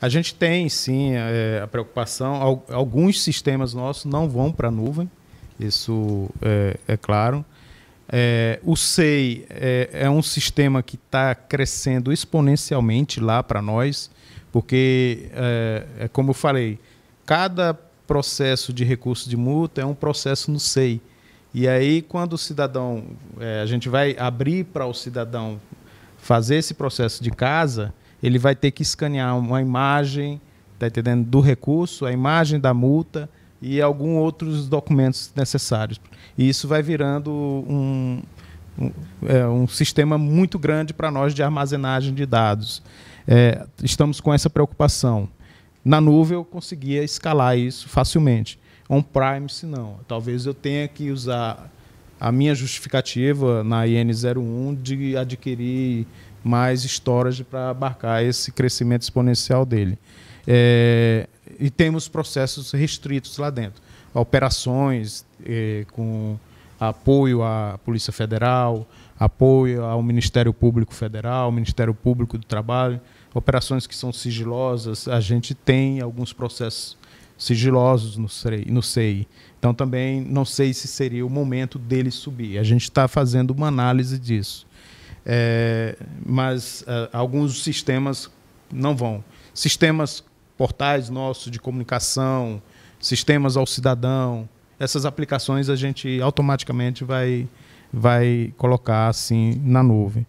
A gente tem, sim, é, a preocupação. Alguns sistemas nossos não vão para a nuvem, isso é, é claro. É, o SEI é, é um sistema que está crescendo exponencialmente lá para nós, porque, é, é, como eu falei, cada processo de recurso de multa é um processo no SEI. E aí, quando o cidadão, é, a gente vai abrir para o cidadão fazer esse processo de casa, ele vai ter que escanear uma imagem, tá entendendo, do recurso, a imagem da multa e alguns outros documentos necessários. E isso vai virando um, um, é, um sistema muito grande para nós de armazenagem de dados. É, estamos com essa preocupação. Na nuvem eu conseguia escalar isso facilmente. On-prime, se não. Talvez eu tenha que usar a minha justificativa na IN01 de adquirir mais storage para abarcar esse crescimento exponencial dele. É, e temos processos restritos lá dentro. Operações é, com apoio à Polícia Federal, apoio ao Ministério Público Federal, Ministério Público do Trabalho, operações que são sigilosas. A gente tem alguns processos sigilosos no sei no Então, também não sei se seria o momento dele subir. A gente está fazendo uma análise disso é, mas uh, alguns sistemas não vão. Sistemas, portais nossos de comunicação, sistemas ao cidadão, essas aplicações a gente automaticamente vai, vai colocar assim na nuvem.